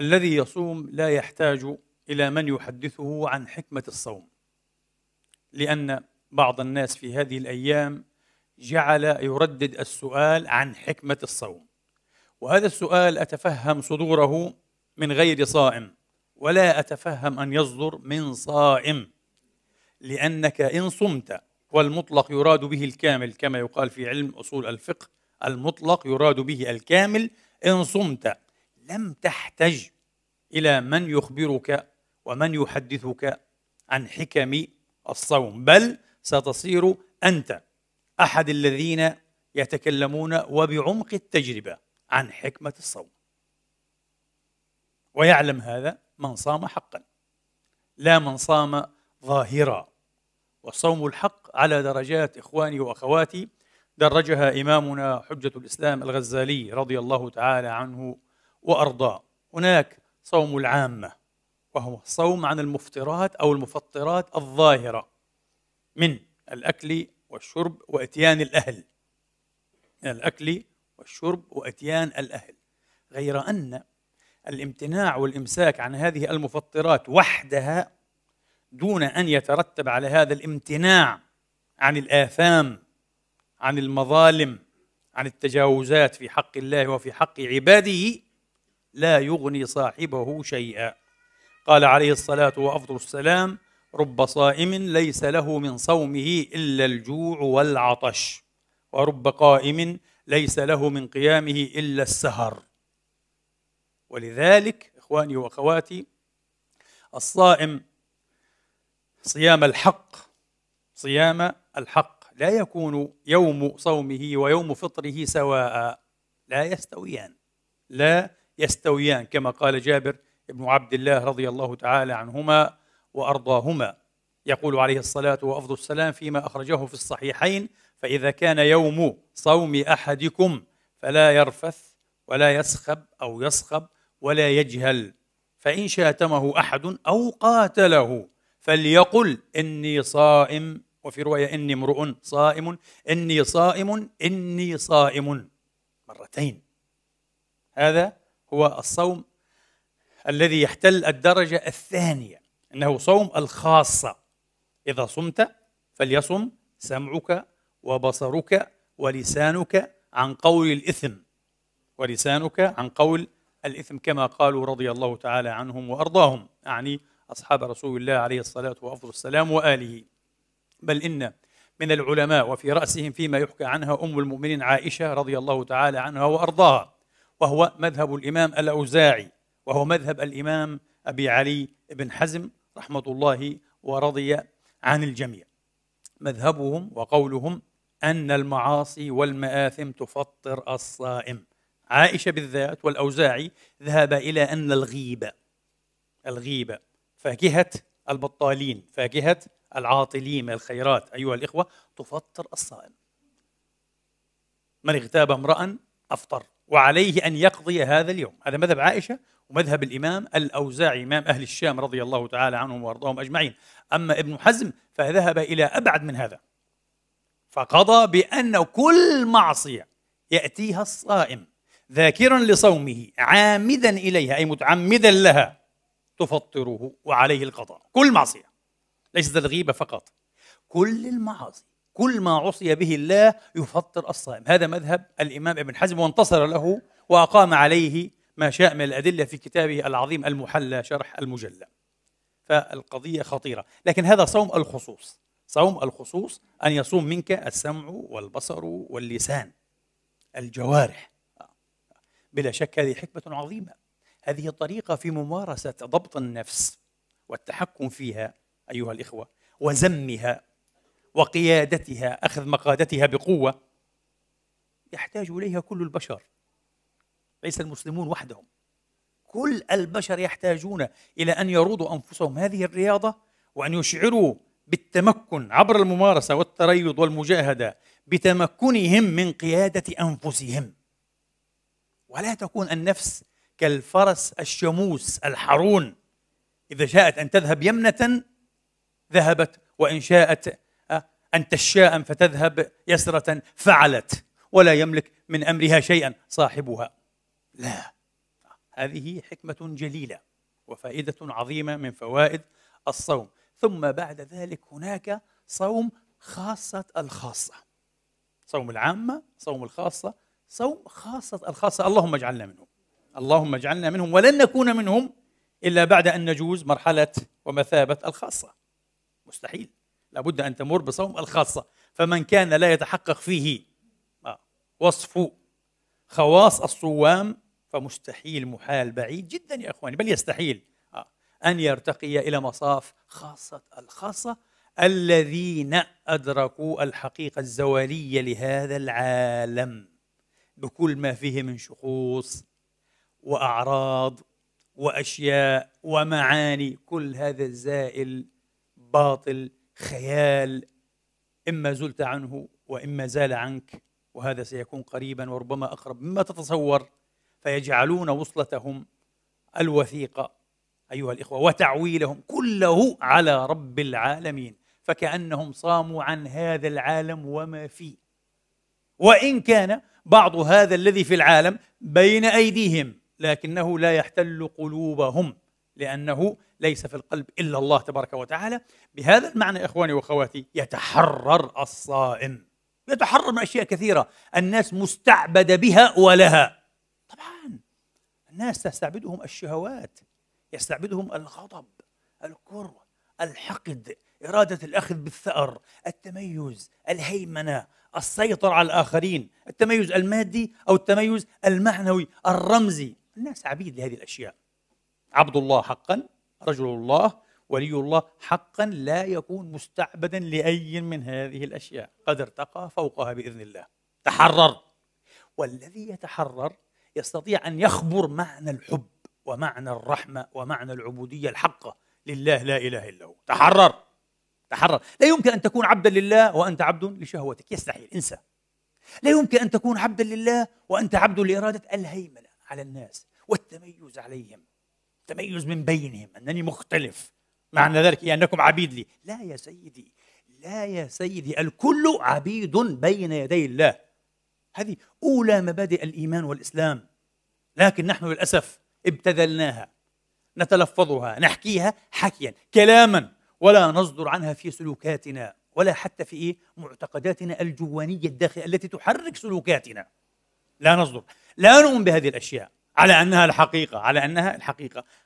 الذي يصوم لا يحتاج الى من يحدثه عن حكمه الصوم لان بعض الناس في هذه الايام جعل يردد السؤال عن حكمه الصوم وهذا السؤال اتفهم صدوره من غير صائم ولا اتفهم ان يصدر من صائم لانك ان صمت والمطلق يراد به الكامل كما يقال في علم اصول الفقه المطلق يراد به الكامل ان صمت لم تحتج الى من يخبرك ومن يحدثك عن حكم الصوم بل ستصير انت احد الذين يتكلمون وبعمق التجربه عن حكمه الصوم ويعلم هذا من صام حقا لا من صام ظاهرا وصوم الحق على درجات اخواني واخواتي درجها امامنا حجه الاسلام الغزالي رضي الله تعالى عنه وأرضاء هناك صوم العامة وهو صوم عن المفطرات أو المفطرات الظاهرة من الأكل والشرب وإتيان الأهل من الأكل والشرب وإتيان الأهل غير أن الامتناع والإمساك عن هذه المفطرات وحدها دون أن يترتب على هذا الامتناع عن الآثام عن المظالم عن التجاوزات في حق الله وفي حق عباده لا يغني صاحبه شيئا قال عليه الصلاة وأفضل السلام رب صائم ليس له من صومه إلا الجوع والعطش ورب قائم ليس له من قيامه إلا السهر ولذلك إخواني وأخواتي الصائم صيام الحق صيام الحق لا يكون يوم صومه ويوم فطره سواء لا يستويان لا يستويان كما قال جابر بن عبد الله رضي الله تعالى عنهما وارضاهما يقول عليه الصلاه وافضل السلام فيما اخرجه في الصحيحين فاذا كان يوم صوم احدكم فلا يرفث ولا يسخب او يصخب ولا يجهل فان شاتمه احد او قاتله فليقل اني صائم وفي روايه اني امرؤ صائم اني صائم اني صائم مرتين هذا هو الصوم الذي يحتل الدرجة الثانية إنه صوم الخاصة إذا صمت فليصم سمعك وبصرك ولسانك عن قول الإثم ولسانك عن قول الإثم كما قالوا رضي الله تعالى عنهم وأرضاهم أعني أصحاب رسول الله عليه الصلاة وأفضل السلام وآله بل إن من العلماء وفي رأسهم فيما يحكى عنها أم المؤمنين عائشة رضي الله تعالى عنها وأرضاها وهو مذهب الإمام الأوزاعي وهو مذهب الإمام أبي علي بن حزم رحمة الله ورضي عن الجميع مذهبهم وقولهم أن المعاصي والمآثم تفطر الصائم عائشة بالذات والأوزاعي ذهب إلى أن الغيبة الغيبة فاكهة البطالين فاكهة العاطلين من الخيرات أيها الإخوة تفطر الصائم من اغتاب امرأ أفطر وعليه أن يقضي هذا اليوم هذا مذهب عائشة ومذهب الإمام الأوزاعي إمام أهل الشام رضي الله تعالى عنهم وأرضاهم أجمعين أما ابن حزم فذهب إلى أبعد من هذا فقضى بأن كل معصية يأتيها الصائم ذاكرا لصومه عامدا إليها أي متعمدا لها تفطره وعليه القضاء كل معصية ليست الغيبة فقط كل المعاصي كل ما عصي به الله يفطر الصائم هذا مذهب الإمام ابن حزم وانتصر له وأقام عليه ما شاء من الأدلة في كتابه العظيم المحلى شرح المجلى فالقضية خطيرة لكن هذا صوم الخصوص صوم الخصوص أن يصوم منك السمع والبصر واللسان الجوارح بلا شك هذه حكمة عظيمة هذه طريقة في ممارسة ضبط النفس والتحكم فيها أيها الإخوة وزمها وقيادتها اخذ مقادتها بقوه يحتاج اليها كل البشر ليس المسلمون وحدهم كل البشر يحتاجون الى ان يروضوا انفسهم هذه الرياضه وان يشعروا بالتمكن عبر الممارسه والتريض والمجاهده بتمكنهم من قياده انفسهم ولا تكون النفس كالفرس الشموس الحرون اذا شاءت ان تذهب يمنه ذهبت وان شاءت أن تشاء فتذهب يسرة فعلت ولا يملك من أمرها شيئا صاحبها لا هذه حكمة جليلة وفائدة عظيمة من فوائد الصوم ثم بعد ذلك هناك صوم خاصة الخاصة صوم العامة صوم الخاصة صوم خاصة الخاصة اللهم اجعلنا منهم اللهم اجعلنا منهم ولن نكون منهم إلا بعد أن نجوز مرحلة ومثابة الخاصة مستحيل لابد أن تمر بصوم الخاصة فمن كان لا يتحقق فيه آه، وصف خواص الصوام فمستحيل محال بعيد جدا يا إخواني بل يستحيل آه، أن يرتقي إلى مصاف خاصة الخاصة الذين أدركوا الحقيقة الزوالية لهذا العالم بكل ما فيه من شخوص وأعراض وأشياء ومعاني كل هذا الزائل باطل خيال إما زلت عنه وإما زال عنك وهذا سيكون قريبا وربما أقرب مما تتصور فيجعلون وصلتهم الوثيقة أيها الإخوة وتعويلهم كله على رب العالمين فكأنهم صاموا عن هذا العالم وما فيه وإن كان بعض هذا الذي في العالم بين أيديهم لكنه لا يحتل قلوبهم لأنه ليس في القلب إلا الله تبارك وتعالى بهذا المعنى إخواني وأخواتي يتحرر الصائم يتحرر من أشياء كثيرة الناس مستعبدة بها ولها طبعا الناس تستعبدهم الشهوات يستعبدهم الغضب الكره الحقد إرادة الأخذ بالثأر التميز الهيمنة السيطرة على الآخرين التميز المادي أو التميز المعنوي الرمزي الناس عبيد لهذه الأشياء عبد الله حقا رجل الله ولي الله حقا لا يكون مستعبدا لاي من هذه الاشياء قد ارتقى فوقها باذن الله تحرر والذي يتحرر يستطيع ان يخبر معنى الحب ومعنى الرحمه ومعنى العبوديه الحقه لله لا اله الا هو تحرر تحرر لا يمكن ان تكون عبدا لله وانت عبد لشهوتك يستحيل انسى لا يمكن ان تكون عبدا لله وانت عبد لاراده الهيمنه على الناس والتميز عليهم التميز من بينهم أنني مختلف معنى ذلك أنكم عبيد لي لا يا سيدي لا يا سيدي الكل عبيد بين يدي الله هذه أولى مبادئ الإيمان والإسلام لكن نحن للأسف ابتذلناها نتلفظها نحكيها حكيا كلاما ولا نصدر عنها في سلوكاتنا ولا حتى في إيه؟ معتقداتنا الجوانية الداخلية التي تحرك سلوكاتنا لا نصدر لا نؤمن بهذه الأشياء على انها الحقيقه على انها الحقيقه